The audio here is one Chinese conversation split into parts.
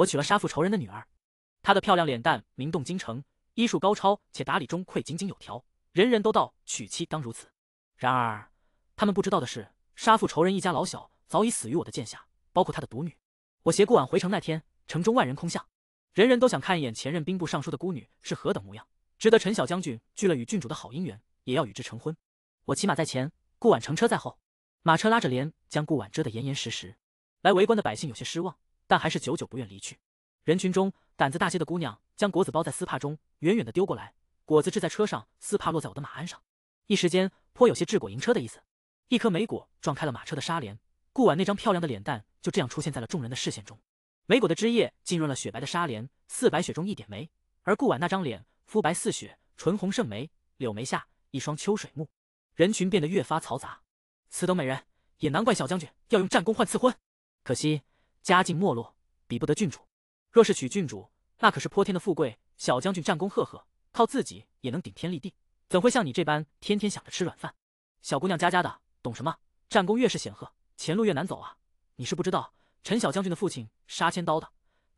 我娶了杀父仇人的女儿，她的漂亮脸蛋名动京城，医术高超，且打理中馈井井有条，人人都道娶妻当如此。然而，他们不知道的是，杀父仇人一家老小早已死于我的剑下，包括他的独女。我携顾婉回城那天，城中万人空巷，人人都想看一眼前任兵部尚书的孤女是何等模样。值得陈小将军拒了与郡主的好姻缘，也要与之成婚。我骑马在前，顾婉乘车在后，马车拉着帘将顾婉遮得严严实实。来围观的百姓有些失望。但还是久久不愿离去。人群中，胆子大些的姑娘将果子包在丝帕中，远远的丢过来。果子掷在车上，丝帕落在我的马鞍上。一时间，颇有些掷果迎车的意思。一颗梅果撞开了马车的纱帘，顾婉那张漂亮的脸蛋就这样出现在了众人的视线中。梅果的汁液浸润了雪白的纱帘，似白雪中一点梅。而顾婉那张脸，肤白似雪，唇红胜梅，柳眉下一双秋水目。人群变得越发嘈杂。此等美人，也难怪小将军要用战功换赐婚。可惜。家境没落，比不得郡主。若是娶郡主，那可是泼天的富贵。小将军战功赫赫，靠自己也能顶天立地，怎会像你这般天天想着吃软饭？小姑娘家家的，懂什么？战功越是显赫，前路越难走啊！你是不知道，陈小将军的父亲杀千刀的，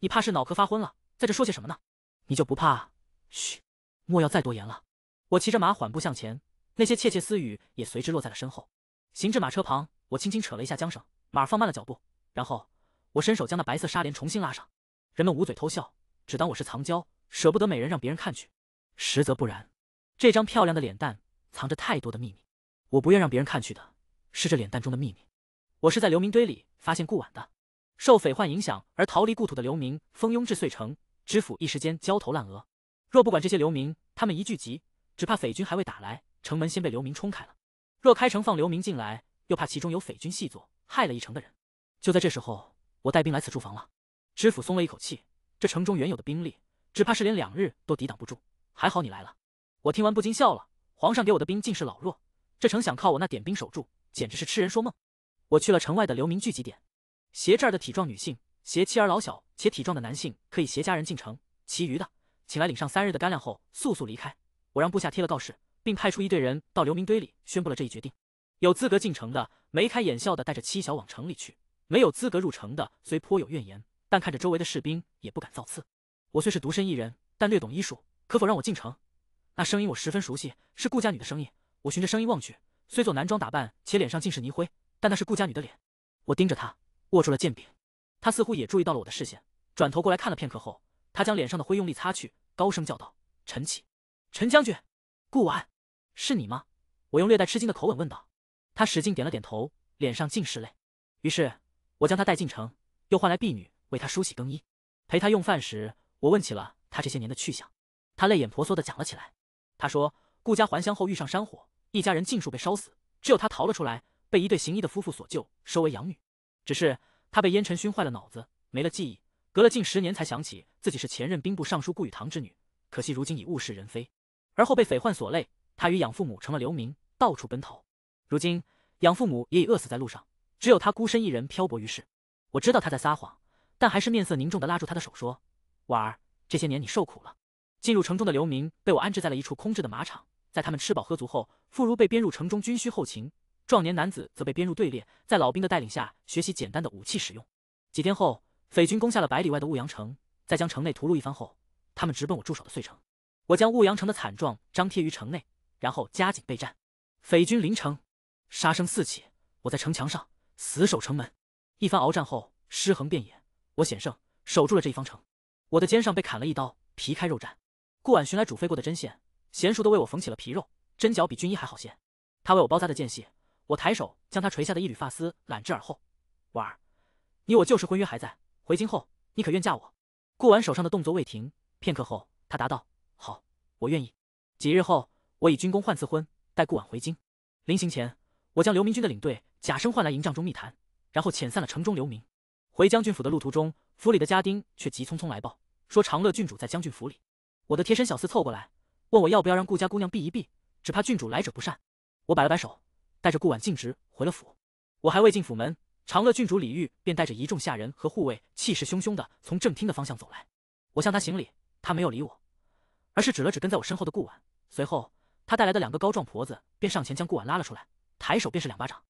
你怕是脑壳发昏了，在这说些什么呢？你就不怕？嘘，莫要再多言了。我骑着马缓步向前，那些窃窃私语也随之落在了身后。行至马车旁，我轻轻扯了一下缰绳，马放慢了脚步，然后。我伸手将那白色纱帘重新拉上，人们捂嘴偷笑，只当我是藏娇，舍不得美人让别人看去。实则不然，这张漂亮的脸蛋藏着太多的秘密。我不愿让别人看去的是这脸蛋中的秘密。我是在流民堆里发现顾婉的。受匪患影响而逃离故土的流民蜂拥至碎城，知府一时间焦头烂额。若不管这些流民，他们一聚集，只怕匪军还未打来，城门先被流民冲开了。若开城放流民进来，又怕其中有匪军细作，害了一城的人。就在这时候。我带兵来此驻防了，知府松了一口气。这城中原有的兵力，只怕是连两日都抵挡不住。还好你来了。我听完不禁笑了。皇上给我的兵尽是老弱，这城想靠我那点兵守住，简直是痴人说梦。我去了城外的流民聚集点，携这儿的体壮女性，携妻儿老小且体壮的男性，可以携家人进城；其余的，请来领上三日的干粮后，速速离开。我让部下贴了告示，并派出一队人到流民堆里宣布了这一决定。有资格进城的，眉开眼笑的带着妻小往城里去。没有资格入城的虽颇有怨言，但看着周围的士兵也不敢造次。我虽是独身一人，但略懂医术，可否让我进城？那声音我十分熟悉，是顾家女的声音。我循着声音望去，虽做男装打扮，且脸上尽是泥灰，但那是顾家女的脸。我盯着她，握住了剑柄。她似乎也注意到了我的视线，转头过来看了片刻后，她将脸上的灰用力擦去，高声叫道：“陈启，陈将军，顾婉，是你吗？”我用略带吃惊的口吻问道。她使劲点了点头，脸上尽是泪。于是。我将她带进城，又换来婢女为她梳洗更衣，陪她用饭时，我问起了她这些年的去向。她泪眼婆娑地讲了起来。她说，顾家还乡后遇上山火，一家人尽数被烧死，只有她逃了出来，被一对行医的夫妇所救，收为养女。只是她被烟尘熏坏了脑子，没了记忆，隔了近十年才想起自己是前任兵部尚书顾雨棠之女。可惜如今已物是人非。而后被匪患所累，她与养父母成了流民，到处奔逃。如今养父母也已饿死在路上。只有他孤身一人漂泊于世，我知道他在撒谎，但还是面色凝重地拉住他的手说：“婉儿，这些年你受苦了。”进入城中的流民被我安置在了一处空置的马场，在他们吃饱喝足后，妇孺被编入城中军需后勤，壮年男子则被编入队列，在老兵的带领下学习简单的武器使用。几天后，匪军攻下了百里外的雾阳城，在将城内屠戮一番后，他们直奔我驻守的遂城。我将雾阳城的惨状张贴于城内，然后加紧备战。匪军临城，杀声四起，我在城墙上。死守城门，一番鏖战后，尸横遍野。我险胜，守住了这一方城。我的肩上被砍了一刀，皮开肉绽。顾婉寻来煮沸过的针线，娴熟的为我缝起了皮肉。针脚比军医还好些。他为我包扎的间隙，我抬手将他垂下的一缕发丝揽至耳后。婉儿，你我旧时婚约还在，回京后你可愿嫁我？顾婉手上的动作未停。片刻后，他答道：“好，我愿意。”几日后，我以军功换赐婚，带顾婉回京。临行前，我将刘明军的领队。贾生换来营帐中密谈，然后遣散了城中流民。回将军府的路途中，府里的家丁却急匆匆来报，说长乐郡主在将军府里。我的贴身小厮凑过来，问我要不要让顾家姑娘避一避，只怕郡主来者不善。我摆了摆手，带着顾婉径直回了府。我还未进府门，长乐郡主李玉便带着一众下人和护卫，气势汹汹的从正厅的方向走来。我向他行礼，他没有理我，而是指了指跟在我身后的顾婉。随后，他带来的两个高壮婆子便上前将顾婉拉了出来，抬手便是两巴掌。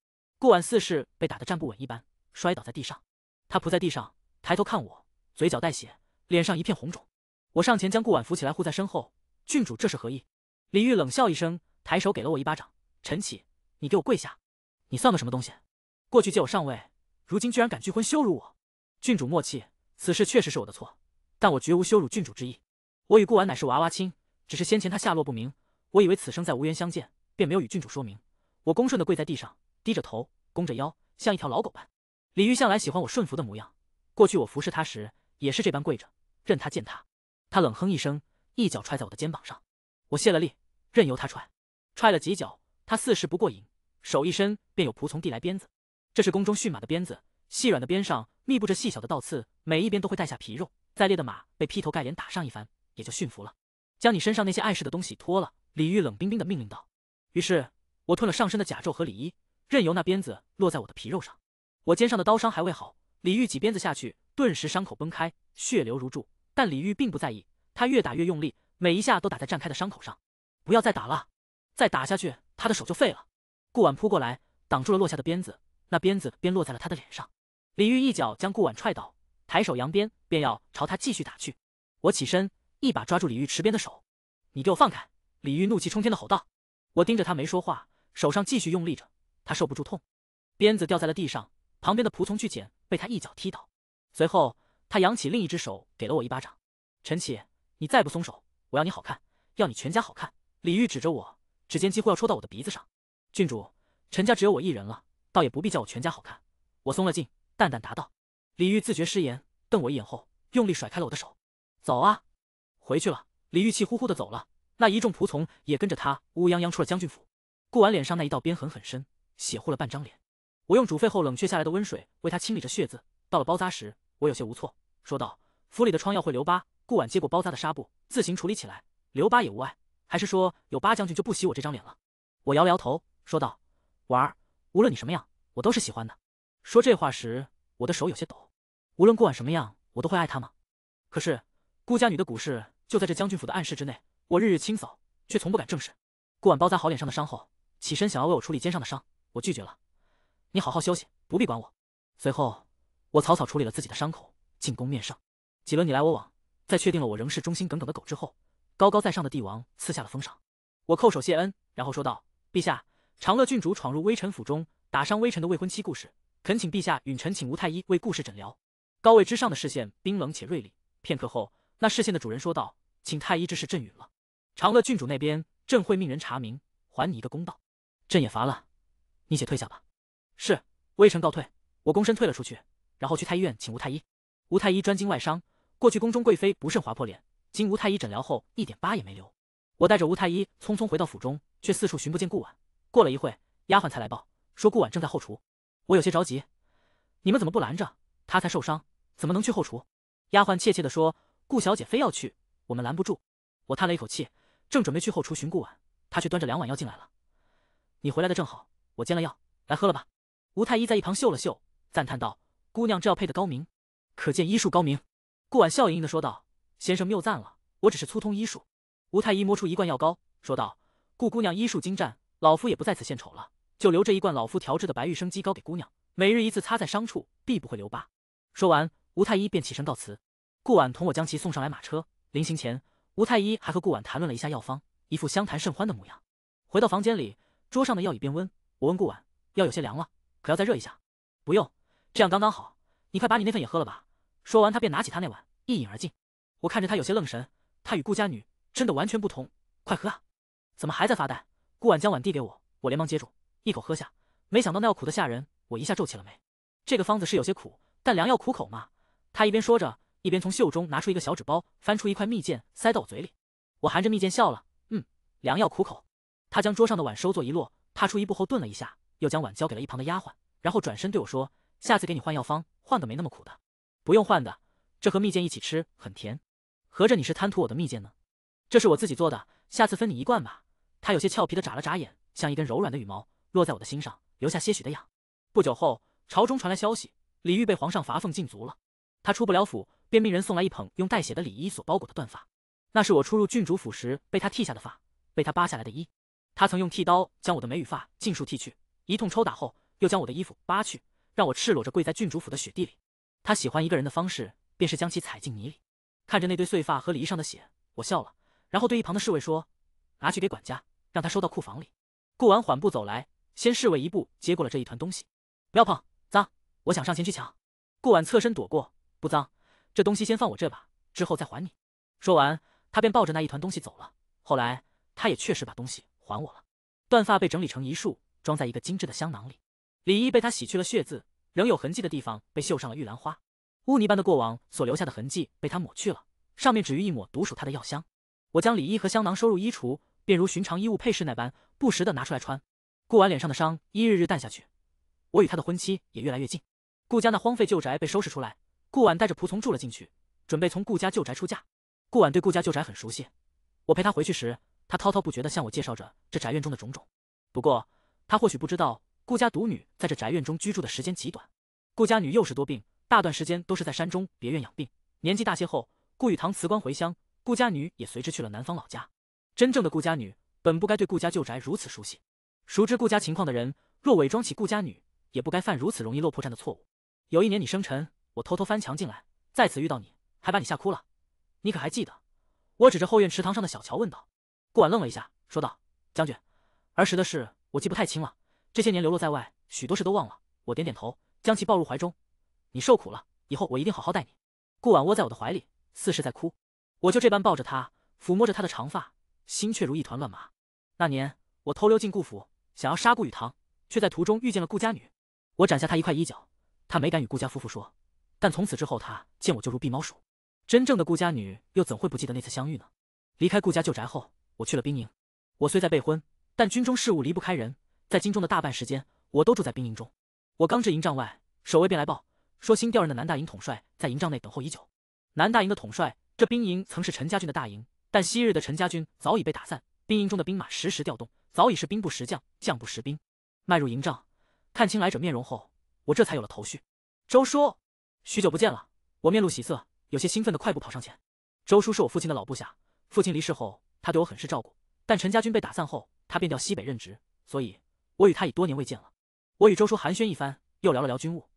顾婉似是被打得站不稳一般，摔倒在地上。他扑在地上，抬头看我，嘴角带血，脸上一片红肿。我上前将顾婉扶起来，护在身后。郡主这是何意？李玉冷笑一声，抬手给了我一巴掌。陈启，你给我跪下！你算个什么东西？过去借我上位，如今居然敢拒婚羞辱我！郡主莫气，此事确实是我的错，但我绝无羞辱郡主之意。我与顾婉乃是娃娃亲，只是先前她下落不明，我以为此生再无缘相见，便没有与郡主说明。我恭顺的跪在地上。低着头，弓着腰，像一条老狗般。李玉向来喜欢我顺服的模样，过去我服侍他时也是这般跪着，任他践踏。他冷哼一声，一脚踹在我的肩膀上，我卸了力，任由他踹。踹了几脚，他似是不过瘾，手一伸，便有仆从递来鞭子。这是宫中驯马的鞭子，细软的鞭上密布着细小的倒刺，每一边都会带下皮肉。再烈的马被劈头盖脸打上一番，也就驯服了。将你身上那些碍事的东西脱了。李玉冷冰冰的命令道。于是，我吞了上身的甲胄和里衣。任由那鞭子落在我的皮肉上，我肩上的刀伤还未好。李玉几鞭子下去，顿时伤口崩开，血流如注。但李玉并不在意，他越打越用力，每一下都打在绽开的伤口上。不要再打了，再打下去，他的手就废了。顾婉扑过来，挡住了落下的鞭子，那鞭子便落在了他的脸上。李玉一脚将顾婉踹倒，抬手扬鞭，便要朝他继续打去。我起身，一把抓住李玉持鞭的手，“你给我放开！”李玉怒气冲天的吼道。我盯着他没说话，手上继续用力着。他受不住痛，鞭子掉在了地上，旁边的仆从去捡，被他一脚踢倒。随后，他扬起另一只手，给了我一巴掌。陈启，你再不松手，我要你好看，要你全家好看！李玉指着我，指尖几乎要戳到我的鼻子上。郡主，陈家只有我一人了，倒也不必叫我全家好看。我松了劲，淡淡答道。李玉自觉失言，瞪我一眼后，用力甩开了我的手。走啊，回去了。李玉气呼呼的走了，那一众仆从也跟着他乌泱泱出了将军府。顾婉脸上那一道鞭痕很深。血糊了半张脸，我用煮沸后冷却下来的温水为他清理着血渍。到了包扎时，我有些无措，说道：“府里的疮药会留疤。”顾婉接过包扎的纱布，自行处理起来，留疤也无碍。还是说，有八将军就不喜我这张脸了？我摇了摇头，说道：“婉儿，无论你什么样，我都是喜欢的。”说这话时，我的手有些抖。无论顾婉什么样，我都会爱她吗？可是，顾家女的骨事就在这将军府的暗室之内，我日日清扫，却从不敢正视。顾婉包扎好脸上的伤后，起身想要为我处理肩上的伤。我拒绝了，你好好休息，不必管我。随后，我草草处理了自己的伤口，进宫面圣。几轮你来我往，在确定了我仍是忠心耿耿的狗之后，高高在上的帝王赐下了封赏。我叩首谢恩，然后说道：“陛下，长乐郡主闯入微臣府中，打伤微臣的未婚妻故事，恳请陛下允臣请吴太医为故事诊疗。”高位之上的视线冰冷且锐利。片刻后，那视线的主人说道：“请太医之事，朕允了。长乐郡主那边，朕会命人查明，还你一个公道。朕也乏了。”你且退下吧。是，微臣告退。我躬身退了出去，然后去太医院请吴太医。吴太医专精外伤，过去宫中贵妃不慎划破脸，经吴太医诊疗后，一点疤也没留。我带着吴太医匆匆回到府中，却四处寻不见顾婉。过了一会，丫鬟才来报说顾婉正在后厨。我有些着急，你们怎么不拦着？她才受伤，怎么能去后厨？丫鬟怯怯地说：“顾小姐非要去，我们拦不住。”我叹了一口气，正准备去后厨寻顾婉，她却端着两碗药进来了。你回来的正好。我煎了药，来喝了吧。吴太医在一旁嗅了嗅，赞叹道：“姑娘这药配的高明，可见医术高明。”顾婉笑盈盈的说道：“先生谬赞了，我只是粗通医术。”吴太医摸出一罐药膏，说道：“顾姑娘医术精湛，老夫也不在此献丑了，就留这一罐老夫调制的白玉生肌膏给姑娘，每日一次擦在伤处，必不会留疤。”说完，吴太医便起身告辞。顾婉同我将其送上来马车。临行前，吴太医还和顾婉谈论了一下药方，一副相谈甚欢的模样。回到房间里，桌上的药已变温。我问顾婉，药有些凉了，可要再热一下？不用，这样刚刚好。你快把你那份也喝了吧。说完，他便拿起他那碗，一饮而尽。我看着他有些愣神，他与顾家女真的完全不同。快喝啊，怎么还在发呆？顾婉将碗递给我，我连忙接住，一口喝下。没想到那药苦得吓人，我一下皱起了眉。这个方子是有些苦，但良药苦口嘛。他一边说着，一边从袖中拿出一个小纸包，翻出一块蜜饯，塞到我嘴里。我含着蜜饯笑了，嗯，良药苦口。他将桌上的碗收作一摞。踏出一步后顿了一下，又将碗交给了一旁的丫鬟，然后转身对我说：“下次给你换药方，换个没那么苦的。”“不用换的，这和蜜饯一起吃很甜。”“合着你是贪图我的蜜饯呢？”“这是我自己做的，下次分你一罐吧。”他有些俏皮的眨了眨眼，像一根柔软的羽毛落在我的心上，留下些许的痒。不久后，朝中传来消息，李煜被皇上罚俸禁足了，他出不了府，便命人送来一捧用带血的礼衣所包裹的断发，那是我出入郡主府时被他剃下的发，被他扒下来的衣。他曾用剃刀将我的眉与发尽数剃去，一通抽打后，又将我的衣服扒去，让我赤裸着跪在郡主府的雪地里。他喜欢一个人的方式，便是将其踩进泥里。看着那堆碎发和礼仪上的血，我笑了，然后对一旁的侍卫说：“拿去给管家，让他收到库房里。”顾婉缓步走来，先侍卫一步接过了这一团东西，不要碰，脏。我想上前去抢，顾婉侧身躲过，不脏，这东西先放我这吧，之后再还你。说完，他便抱着那一团东西走了。后来，他也确实把东西。还我了，断发被整理成一束，装在一个精致的香囊里。李衣被他洗去了血渍，仍有痕迹的地方被绣上了玉兰花。污泥般的过往所留下的痕迹被他抹去了，上面只余一抹独属他的药香。我将李衣和香囊收入衣橱，便如寻常衣物配饰那般，不时的拿出来穿。顾婉脸上的伤一日日淡下去，我与他的婚期也越来越近。顾家那荒废旧宅被收拾出来，顾婉带着仆从住了进去，准备从顾家旧宅出嫁。顾婉对顾家旧宅很熟悉，我陪她回去时。他滔滔不绝地向我介绍着这宅院中的种种，不过他或许不知道，顾家独女在这宅院中居住的时间极短。顾家女幼时多病，大段时间都是在山中别院养病。年纪大些后，顾雨堂辞官回乡，顾家女也随之去了南方老家。真正的顾家女本不该对顾家旧宅如此熟悉，熟知顾家情况的人若伪装起顾家女，也不该犯如此容易落魄绽的错误。有一年你生辰，我偷偷翻墙进来，再次遇到你还把你吓哭了，你可还记得？我指着后院池塘上的小桥问道。顾婉愣了一下，说道：“将军，儿时的事我记不太清了。这些年流落在外，许多事都忘了。”我点点头，将其抱入怀中。“你受苦了，以后我一定好好待你。”顾婉窝在我的怀里，似是在哭。我就这般抱着她，抚摸着她的长发，心却如一团乱麻。那年，我偷溜进顾府，想要杀顾雨棠，却在途中遇见了顾家女。我斩下她一块衣角，她没敢与顾家夫妇说，但从此之后，她见我就如避猫鼠。真正的顾家女又怎会不记得那次相遇呢？离开顾家旧宅后。我去了兵营，我虽在备婚，但军中事务离不开人，在京中的大半时间，我都住在兵营中。我刚至营帐外，守卫便来报，说新调任的南大营统帅在营帐内等候已久。南大营的统帅，这兵营曾是陈家军的大营，但昔日的陈家军早已被打散，兵营中的兵马时时调动，早已是兵不识将，将不识兵。迈入营帐，看清来者面容后，我这才有了头绪。周叔，许久不见了，我面露喜色，有些兴奋的快步跑上前。周叔是我父亲的老部下，父亲离世后。他对我很是照顾，但陈家军被打散后，他便调西北任职，所以，我与他已多年未见了。我与周叔寒暄一番，又聊了聊军务，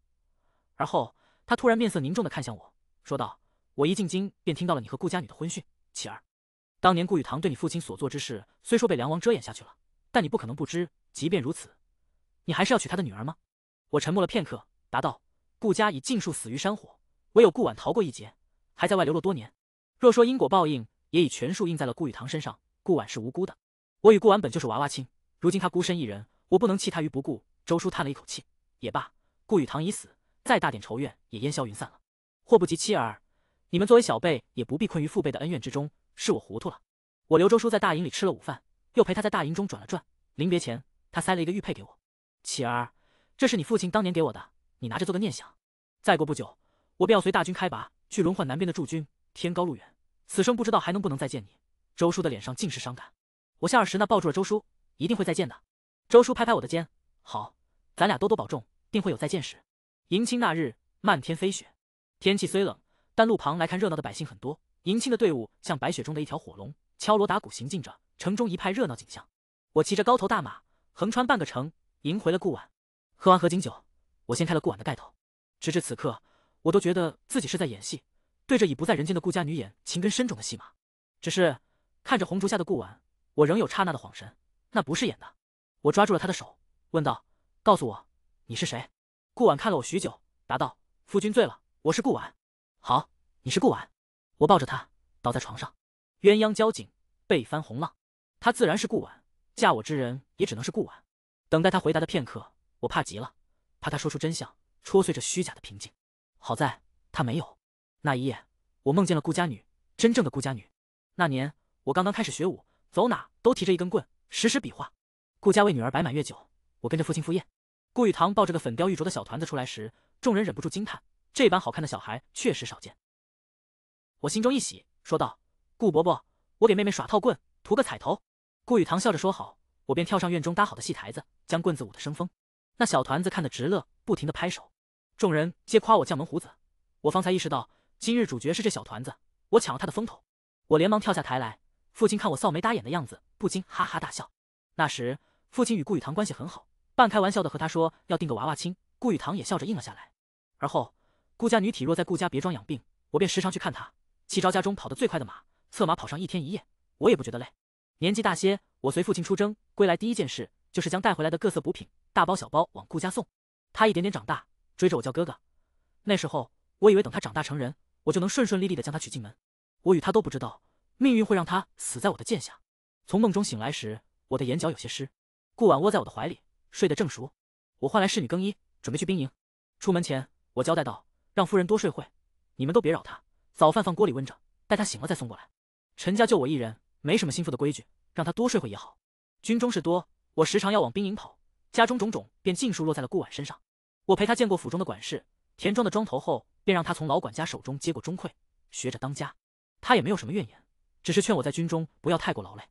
而后他突然面色凝重的看向我，说道：“我一进京便听到了你和顾家女的婚讯，启儿，当年顾雨棠对你父亲所做之事，虽说被梁王遮掩下去了，但你不可能不知。即便如此，你还是要娶他的女儿吗？”我沉默了片刻，答道：“顾家已尽数死于山火，唯有顾婉逃过一劫，还在外流落多年。若说因果报应……”也已全数印在了顾雨棠身上，顾婉是无辜的。我与顾婉本就是娃娃亲，如今他孤身一人，我不能弃他于不顾。周叔叹了一口气，也罢，顾雨棠已死，再大点仇怨也烟消云散了。祸不及妻儿，你们作为小辈也不必困于父辈的恩怨之中。是我糊涂了。我刘周叔在大营里吃了午饭，又陪他在大营中转了转。临别前，他塞了一个玉佩给我，启儿，这是你父亲当年给我的，你拿着做个念想。再过不久，我便要随大军开拔去轮换南边的驻军，天高路远。此生不知道还能不能再见你，周叔的脸上尽是伤感。我像儿时那抱住了周叔，一定会再见的。周叔拍拍我的肩，好，咱俩多多保重，定会有再见时。迎亲那日，漫天飞雪，天气虽冷，但路旁来看热闹的百姓很多。迎亲的队伍像白雪中的一条火龙，敲锣打鼓行进着，城中一派热闹景象。我骑着高头大马，横穿半个城，迎回了顾婉。喝完合卺酒，我掀开了顾婉的盖头。直至此刻，我都觉得自己是在演戏。对着已不在人间的顾家女演情根深种的戏码，只是看着红烛下的顾婉，我仍有刹那的恍神。那不是演的。我抓住了他的手，问道：“告诉我，你是谁？”顾婉看了我许久，答道：“夫君醉了，我是顾婉。”好，你是顾婉。我抱着他倒在床上，鸳鸯交颈，背翻红浪。他自然是顾婉，嫁我之人也只能是顾婉。等待他回答的片刻，我怕极了，怕他说出真相，戳碎这虚假的平静。好在他没有。那一夜，我梦见了顾家女，真正的顾家女。那年我刚刚开始学武，走哪都提着一根棍，时时比划。顾家为女儿摆满月酒，我跟着父亲赴宴。顾雨棠抱着个粉雕玉琢的小团子出来时，众人忍不住惊叹：这般好看的小孩确实少见。我心中一喜，说道：“顾伯伯，我给妹妹耍套棍，图个彩头。”顾雨棠笑着说：“好。”我便跳上院中搭好的戏台子，将棍子舞得生风。那小团子看得直乐，不停地拍手。众人皆夸我将门虎子。我方才意识到。今日主角是这小团子，我抢了他的风头。我连忙跳下台来。父亲看我扫眉搭眼的样子，不禁哈哈大笑。那时，父亲与顾雨棠关系很好，半开玩笑的和他说要订个娃娃亲，顾雨棠也笑着应了下来。而后，顾家女体弱，在顾家别庄养病，我便时常去看她，骑着家中跑得最快的马，策马跑上一天一夜，我也不觉得累。年纪大些，我随父亲出征，归来第一件事就是将带回来的各色补品大包小包往顾家送。他一点点长大，追着我叫哥哥。那时候，我以为等他长大成人。我就能顺顺利利的将她娶进门。我与她都不知道，命运会让她死在我的剑下。从梦中醒来时，我的眼角有些湿。顾婉窝在我的怀里，睡得正熟。我唤来侍女更衣，准备去兵营。出门前，我交代道：“让夫人多睡会，你们都别扰她。早饭放锅里温着，待她醒了再送过来。”陈家就我一人，没什么心腹的规矩，让她多睡会也好。军中事多，我时常要往兵营跑，家中种种便尽数落在了顾婉身上。我陪她见过府中的管事、田庄的庄头后。便让他从老管家手中接过钟馈，学着当家。他也没有什么怨言，只是劝我在军中不要太过劳累。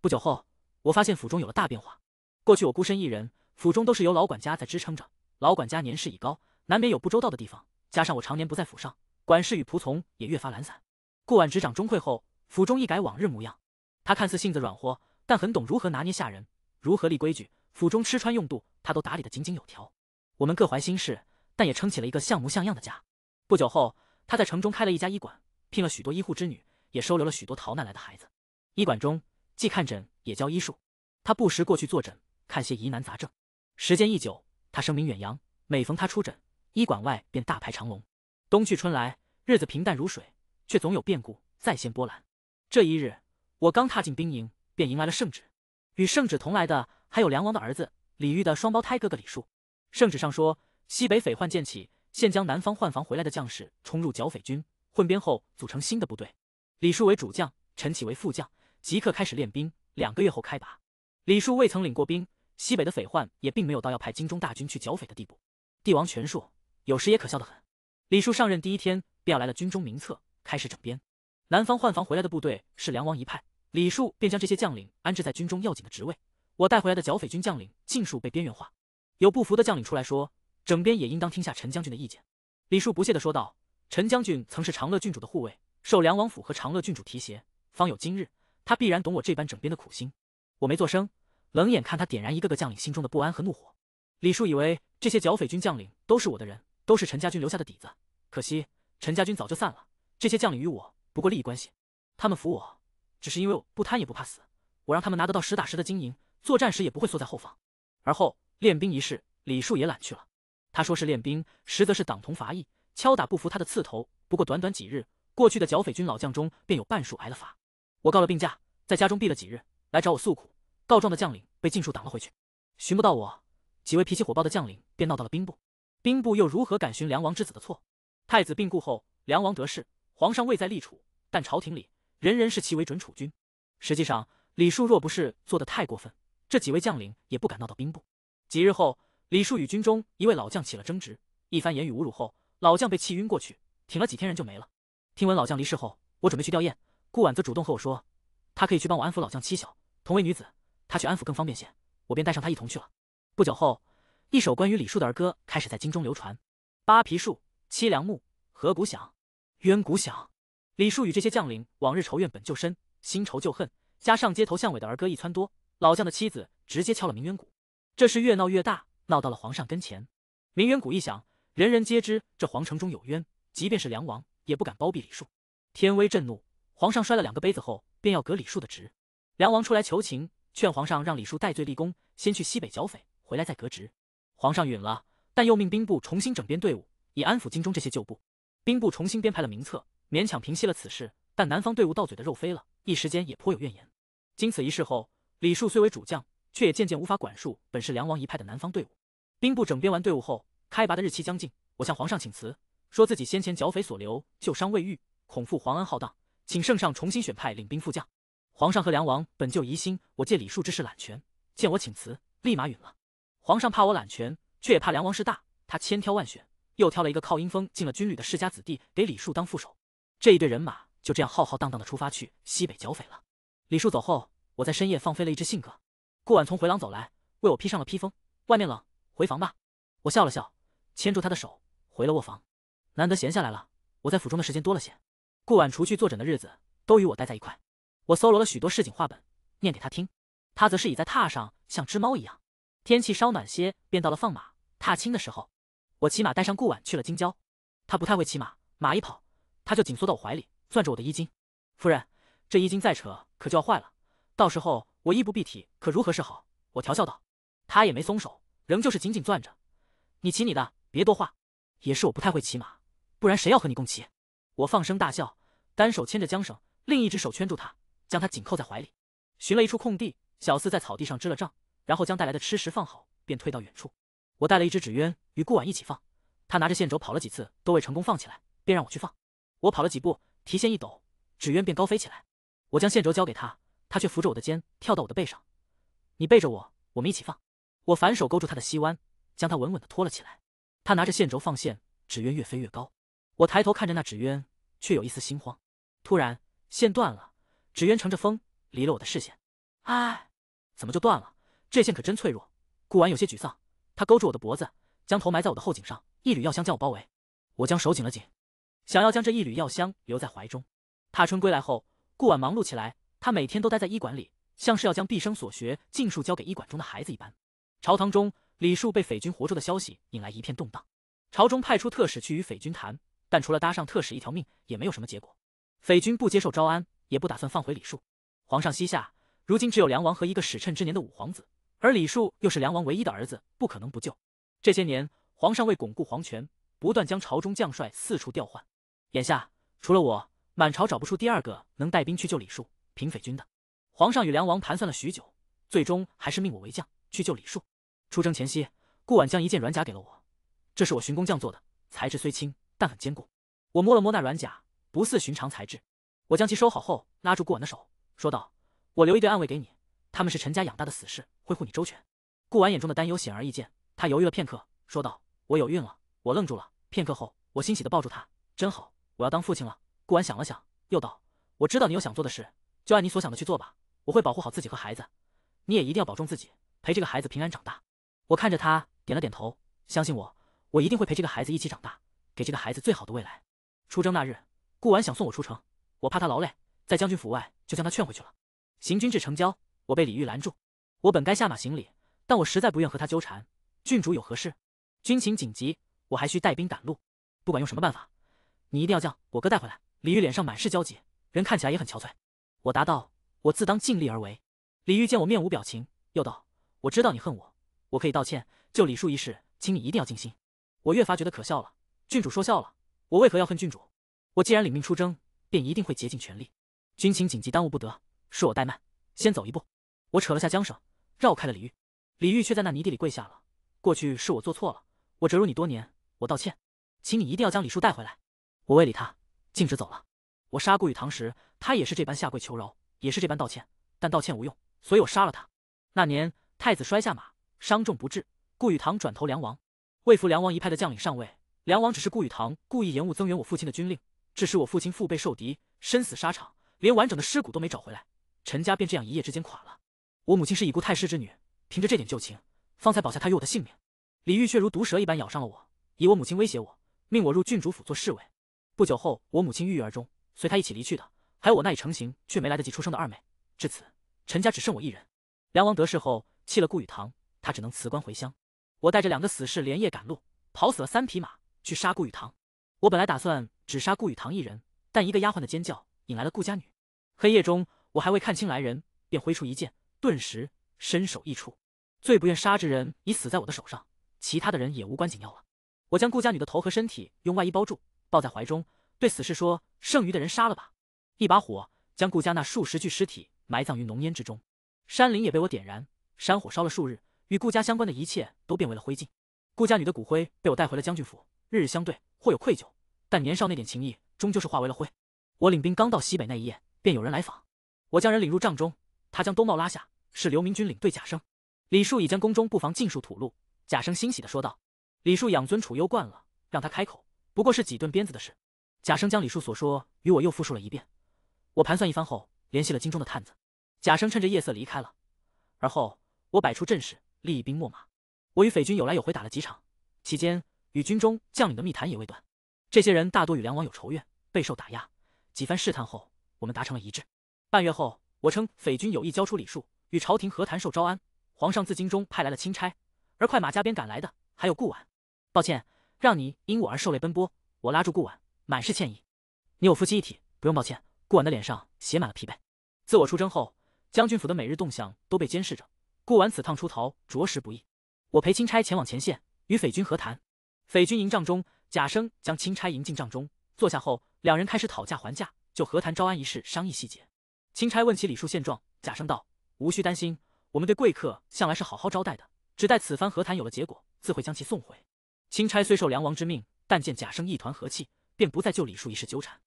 不久后，我发现府中有了大变化。过去我孤身一人，府中都是由老管家在支撑着。老管家年事已高，难免有不周到的地方。加上我常年不在府上，管事与仆从也越发懒散。顾婉执掌钟馈后，府中一改往日模样。他看似性子软和，但很懂如何拿捏下人，如何立规矩。府中吃穿用度，他都打理得井井有条。我们各怀心事，但也撑起了一个像模像样的家。不久后，他在城中开了一家医馆，聘了许多医护之女，也收留了许多逃难来的孩子。医馆中既看诊也教医术，他不时过去坐诊，看些疑难杂症。时间一久，他声名远扬。每逢他出诊，医馆外便大排长龙。冬去春来，日子平淡如水，却总有变故再现波澜。这一日，我刚踏进兵营，便迎来了圣旨。与圣旨同来的还有梁王的儿子李煜的双胞胎哥哥李树。圣旨上说，西北匪患渐起。现将南方换防回来的将士冲入剿匪军，混编后组成新的部队。李树为主将，陈启为副将，即刻开始练兵。两个月后开拔。李树未曾领过兵，西北的匪患也并没有到要派京中大军去剿匪的地步。帝王权术有时也可笑得很。李树上任第一天便要来了军中名册，开始整编。南方换防回来的部队是梁王一派，李树便将这些将领安置在军中要紧的职位。我带回来的剿匪军将领尽数被边缘化。有不服的将领出来说。整编也应当听下陈将军的意见，李树不屑的说道。陈将军曾是长乐郡主的护卫，受梁王府和长乐郡主提携，方有今日。他必然懂我这般整编的苦心。我没作声，冷眼看他点燃一个个将领心中的不安和怒火。李树以为这些剿匪军将领都是我的人，都是陈家军留下的底子。可惜陈家军早就散了，这些将领与我不过利益关系。他们服我，只是因为我不贪也不怕死。我让他们拿得到实打实的金银，作战时也不会缩在后方。而后练兵一事，李树也懒去了。他说是练兵，实则是党同伐异，敲打不服他的刺头。不过短短几日，过去的剿匪军老将中便有半数挨了罚。我告了病假，在家中避了几日，来找我诉苦、告状的将领被尽数挡了回去。寻不到我，几位脾气火爆的将领便闹到了兵部。兵部又如何敢寻梁王之子的错？太子病故后，梁王得势，皇上未再立储，但朝廷里人人视其为准储君。实际上，李树若不是做得太过分，这几位将领也不敢闹到兵部。几日后。李树与军中一位老将起了争执，一番言语侮辱后，老将被气晕过去，挺了几天人就没了。听闻老将离世后，我准备去吊唁，顾婉则主动和我说，他可以去帮我安抚老将妻小。同为女子，他去安抚更方便些，我便带上他一同去了。不久后，一首关于李树的儿歌开始在京中流传：“扒皮树，凄凉木，河谷响，冤谷响。”李树与这些将领往日仇怨本就深，新仇旧恨，加上街头巷尾的儿歌一撺多，老将的妻子直接敲了鸣冤鼓，这事越闹越大。闹到了皇上跟前，明远谷一想，人人皆知这皇城中有冤，即便是梁王也不敢包庇李树。天威震怒，皇上摔了两个杯子后，便要革李树的职。梁王出来求情，劝皇上让李树戴罪立功，先去西北剿匪，回来再革职。皇上允了，但又命兵部重新整编队伍，以安抚京中这些旧部。兵部重新编排了名册，勉强平息了此事。但南方队伍到嘴的肉飞了，一时间也颇有怨言。经此一事后，李树虽为主将。却也渐渐无法管束，本是梁王一派的南方队伍。兵部整编完队伍后，开拔的日期将近。我向皇上请辞，说自己先前剿匪所留旧伤未愈，恐负皇恩浩荡，请圣上重新选派领兵副将。皇上和梁王本就疑心我借李树之事揽权，见我请辞，立马允了。皇上怕我揽权，却也怕梁王势大，他千挑万选，又挑了一个靠阴风进了军旅的世家子弟给李树当副手。这一队人马就这样浩浩荡荡的出发去西北剿匪了。李树走后，我在深夜放飞了一只信鸽。顾婉从回廊走来，为我披上了披风。外面冷，回房吧。我笑了笑，牵住他的手回了卧房。难得闲下来了，我在府中的时间多了些。顾婉除去坐诊的日子，都与我待在一块。我搜罗了许多市井话本，念给他听。他则是倚在榻上，像只猫一样。天气稍暖些，便到了放马踏青的时候。我骑马带上顾婉去了京郊。他不太会骑马，马一跑，他就紧缩到我怀里，攥着我的衣襟。夫人，这衣襟再扯，可就要坏了。到时候。我衣不蔽体，可如何是好？我调笑道，他也没松手，仍旧是紧紧攥着。你骑你的，别多话。也是我不太会骑马，不然谁要和你共骑？我放声大笑，单手牵着缰绳，另一只手圈住他，将他紧扣在怀里。寻了一处空地，小四在草地上支了帐，然后将带来的吃食放好，便退到远处。我带了一只纸鸢与顾婉一起放，他拿着线轴跑了几次，都未成功放起来，便让我去放。我跑了几步，提线一抖，纸鸢便高飞起来。我将线轴交给他。他却扶着我的肩，跳到我的背上。你背着我，我们一起放。我反手勾住他的膝弯，将他稳稳地托了起来。他拿着线轴放线，纸鸢越飞越高。我抬头看着那纸鸢，却有一丝心慌。突然，线断了，纸鸢乘着风离了我的视线。哎，怎么就断了？这线可真脆弱。顾婉有些沮丧，他勾住我的脖子，将头埋在我的后颈上，一缕药香将我包围。我将手紧了紧，想要将这一缕药香留在怀中。踏春归来后，顾婉忙碌起来。他每天都待在医馆里，像是要将毕生所学尽数交给医馆中的孩子一般。朝堂中，李树被匪军活捉的消息引来一片动荡。朝中派出特使去与匪军谈，但除了搭上特使一条命，也没有什么结果。匪军不接受招安，也不打算放回李树。皇上膝下如今只有梁王和一个使臣之年的五皇子，而李树又是梁王唯一的儿子，不可能不救。这些年，皇上为巩固皇权，不断将朝中将帅四处调换。眼下，除了我，满朝找不出第二个能带兵去救李树。平匪军的皇上与梁王盘算了许久，最终还是命我为将去救李树。出征前夕，顾婉将一件软甲给了我，这是我寻工匠做的，材质虽轻，但很坚固。我摸了摸那软甲，不似寻常材质。我将其收好后，拉住顾婉的手，说道：“我留一对暗卫给你，他们是陈家养大的死士，会护你周全。”顾婉眼中的担忧显而易见，他犹豫了片刻，说道：“我有孕了。”我愣住了，片刻后，我欣喜地抱住他：“真好，我要当父亲了。”顾婉想了想，又道：“我知道你有想做的事。”就按你所想的去做吧，我会保护好自己和孩子，你也一定要保重自己，陪这个孩子平安长大。我看着他点了点头，相信我，我一定会陪这个孩子一起长大，给这个孩子最好的未来。出征那日，顾婉想送我出城，我怕他劳累，在将军府外就将他劝回去了。行军至城郊，我被李玉拦住，我本该下马行礼，但我实在不愿和他纠缠。郡主有何事？军情紧急，我还需带兵赶路，不管用什么办法，你一定要将我哥带回来。李玉脸上满是焦急，人看起来也很憔悴。我答道：“我自当尽力而为。”李玉见我面无表情，又道：“我知道你恨我，我可以道歉。救李叔一事，请你一定要尽心。”我越发觉得可笑了。郡主说笑了，我为何要恨郡主？我既然领命出征，便一定会竭尽全力。军情紧急，耽误不得，恕我怠慢，先走一步。我扯了下缰绳，绕开了李玉。李玉却在那泥地里跪下了。过去是我做错了，我折辱你多年，我道歉，请你一定要将李叔带回来。我未理他，径直走了。我杀顾雨棠时。他也是这般下跪求饶，也是这般道歉，但道歉无用，所以我杀了他。那年太子摔下马，伤重不治。顾雨棠转投梁王为扶梁王一派的将领上位，梁王只是顾雨棠故意延误增援我父亲的军令，致使我父亲腹背受敌，身死沙场，连完整的尸骨都没找回来。陈家便这样一夜之间垮了。我母亲是已故太师之女，凭着这点旧情，方才保下她与我的性命。李玉却如毒蛇一般咬上了我，以我母亲威胁我，命我入郡主府做侍卫。不久后，我母亲郁郁而终，随他一起离去的。还有我那已成型却没来得及出生的二妹，至此，陈家只剩我一人。梁王得势后弃了顾雨棠，他只能辞官回乡。我带着两个死士连夜赶路，跑死了三匹马去杀顾雨棠。我本来打算只杀顾雨棠一人，但一个丫鬟的尖叫引来了顾家女。黑夜中，我还未看清来人，便挥出一剑，顿时身首异处。最不愿杀之人已死在我的手上，其他的人也无关紧要了。我将顾家女的头和身体用外衣包住，抱在怀中，对死士说：“剩余的人杀了吧。”一把火将顾家那数十具尸体埋葬于浓烟之中，山林也被我点燃，山火烧了数日，与顾家相关的一切都变为了灰烬。顾家女的骨灰被我带回了将军府，日日相对，或有愧疚，但年少那点情谊终究是化为了灰。我领兵刚到西北那一夜，便有人来访，我将人领入帐中，他将兜帽拉下，是刘明军领队贾生。李树已将宫中布防尽数吐露，贾生欣喜的说道：“李树养尊处优惯了，让他开口不过是几顿鞭子的事。”贾生将李树所说与我又复述了一遍。我盘算一番后，联系了京中的探子贾生，趁着夜色离开了。而后，我摆出阵势，厉兵秣马。我与匪军有来有回打了几场，期间与军中将领的密谈也未断。这些人大多与梁王有仇怨，备受打压。几番试探后，我们达成了一致。半月后，我称匪军有意交出礼数，与朝廷和谈受招安。皇上自京中派来了钦差，而快马加鞭赶来的还有顾婉。抱歉，让你因我而受累奔波。我拉住顾婉，满是歉意。你我夫妻一体，不用抱歉。顾婉的脸上写满了疲惫。自我出征后，将军府的每日动向都被监视着。顾婉此趟出逃着实不易。我陪钦差前往前线，与匪军和谈。匪军营帐中，贾生将钦差迎进帐中，坐下后，两人开始讨价还价，就和谈招安一事商议细节。钦差问起李树现状，贾生道：“无需担心，我们对贵客向来是好好招待的。只待此番和谈有了结果，自会将其送回。”钦差虽受梁王之命，但见贾生一团和气，便不再就李树一事纠缠。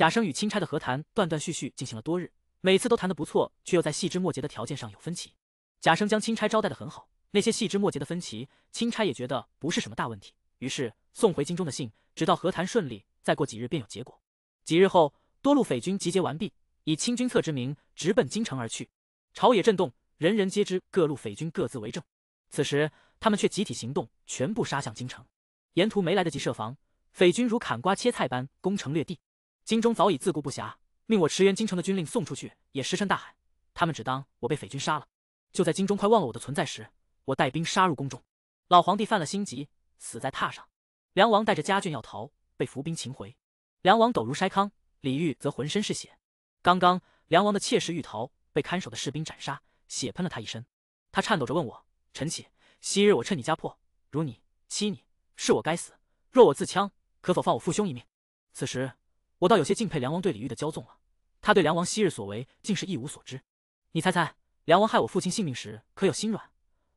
贾生与钦差的和谈断断续续进行了多日，每次都谈得不错，却又在细枝末节的条件上有分歧。贾生将钦差招待得很好，那些细枝末节的分歧，钦差也觉得不是什么大问题，于是送回京中的信，直到和谈顺利，再过几日便有结果。几日后，多路匪军集结完毕，以清军侧之名直奔京城而去，朝野震动，人人皆知各路匪军各自为政。此时，他们却集体行动，全部杀向京城，沿途没来得及设防，匪军如砍瓜切菜般攻城略地。京中早已自顾不暇，命我驰援京城的军令送出去也石沉大海。他们只当我被匪军杀了。就在京中快忘了我的存在时，我带兵杀入宫中，老皇帝犯了心急，死在榻上。梁王带着家眷要逃，被伏兵擒回。梁王抖如筛糠，李煜则浑身是血。刚刚，梁王的妾室欲逃，被看守的士兵斩杀，血喷了他一身。他颤抖着问我：“陈启，昔日我趁你家破，辱你欺你，是我该死。若我自戕，可否放我父兄一命？”此时。我倒有些敬佩梁王对李煜的骄纵了，他对梁王昔日所为竟是一无所知。你猜猜，梁王害我父亲性命时可有心软？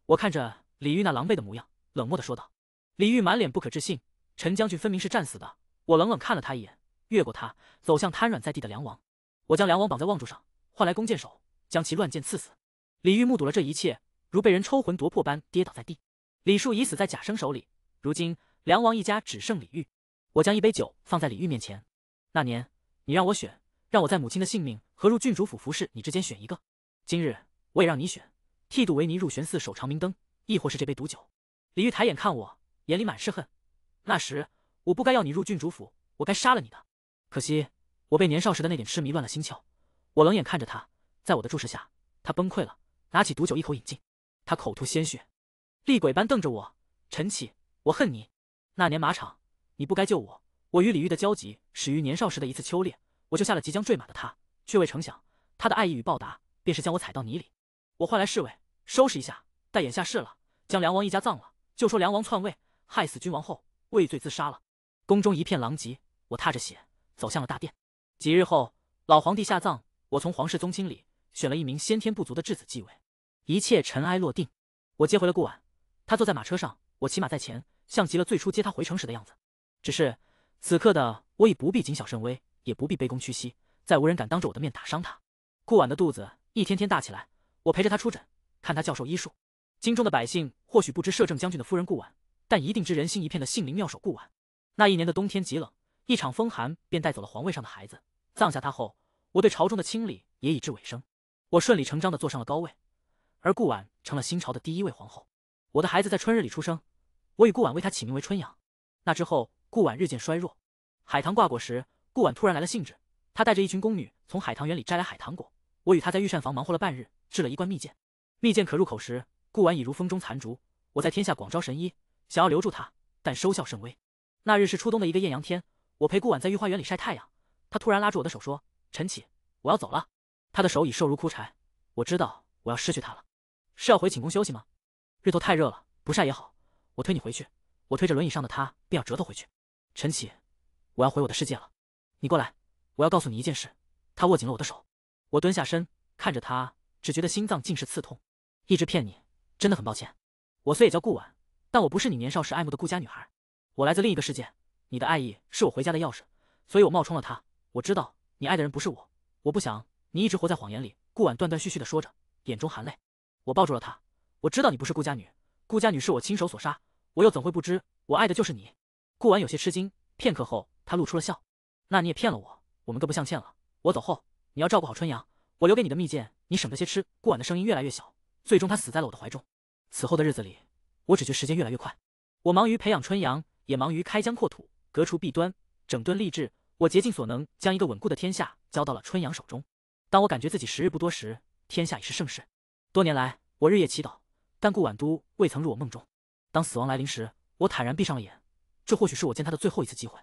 我看着李煜那狼狈的模样，冷漠的说道。李煜满脸不可置信，陈将军分明是战死的。我冷冷看了他一眼，越过他走向瘫软在地的梁王。我将梁王绑在望柱上，换来弓箭手将其乱箭刺死。李煜目睹了这一切，如被人抽魂夺魄般跌倒在地。李树已死在贾生手里，如今梁王一家只剩李煜。我将一杯酒放在李煜面前。那年，你让我选，让我在母亲的性命和入郡主府服侍你之间选一个。今日，我也让你选，剃度为尼入玄寺守长明灯，亦或是这杯毒酒。李玉抬眼看我，眼里满是恨。那时，我不该要你入郡主府，我该杀了你的。可惜，我被年少时的那点痴迷乱了心窍。我冷眼看着他，在我的注视下，他崩溃了，拿起毒酒一口饮尽。他口吐鲜血，厉鬼般瞪着我。陈启，我恨你。那年马场，你不该救我。我与李玉的交集始于年少时的一次秋猎，我救下了即将坠马的他，却未成想他的爱意与报答，便是将我踩到泥里。我唤来侍卫，收拾一下，待眼下事了，将梁王一家葬了，就说梁王篡位，害死君王后，畏罪自杀了。宫中一片狼藉，我踏着血走向了大殿。几日后，老皇帝下葬，我从皇室宗亲里选了一名先天不足的质子继位，一切尘埃落定。我接回了顾婉，他坐在马车上，我骑马在前，像极了最初接他回城时的样子，只是。此刻的我已不必谨小慎微，也不必卑躬屈膝，再无人敢当着我的面打伤他。顾婉的肚子一天天大起来，我陪着他出诊，看他教授医术。京中的百姓或许不知摄政将军的夫人顾婉，但一定知人心一片的杏林妙手顾婉。那一年的冬天极冷，一场风寒便带走了皇位上的孩子。葬下他后，我对朝中的清理也已至尾声，我顺理成章的坐上了高位，而顾婉成了新朝的第一位皇后。我的孩子在春日里出生，我与顾婉为他起名为春阳。那之后。顾婉日渐衰弱，海棠挂果时，顾婉突然来了兴致，她带着一群宫女从海棠园里摘来海棠果，我与她在御膳房忙活了半日，制了一罐蜜饯。蜜饯可入口时，顾婉已如风中残烛。我在天下广招神医，想要留住她，但收效甚微。那日是初冬的一个艳阳天，我陪顾婉在御花园里晒太阳，她突然拉住我的手说：“陈启，我要走了。”他的手已瘦如枯柴，我知道我要失去他了。是要回寝宫休息吗？日头太热了，不晒也好。我推你回去，我推着轮椅上的他，便要折头回去。陈启，我要回我的世界了，你过来，我要告诉你一件事。他握紧了我的手，我蹲下身看着他，只觉得心脏尽是刺痛。一直骗你，真的很抱歉。我虽也叫顾婉，但我不是你年少时爱慕的顾家女孩，我来自另一个世界。你的爱意是我回家的钥匙，所以我冒充了她。我知道你爱的人不是我，我不想你一直活在谎言里。顾婉断断续续的说着，眼中含泪。我抱住了他，我知道你不是顾家女，顾家女是我亲手所杀，我又怎会不知我爱的就是你？顾婉有些吃惊，片刻后他露出了笑。那你也骗了我，我们各不相欠了。我走后，你要照顾好春阳。我留给你的蜜饯，你省着些吃。顾婉的声音越来越小，最终他死在了我的怀中。此后的日子里，我只觉时间越来越快。我忙于培养春阳，也忙于开疆扩土，革除弊端，整顿吏治。我竭尽所能，将一个稳固的天下交到了春阳手中。当我感觉自己时日不多时，天下已是盛世。多年来，我日夜祈祷，但顾婉都未曾入我梦中。当死亡来临时，我坦然闭上了眼。这或许是我见他的最后一次机会。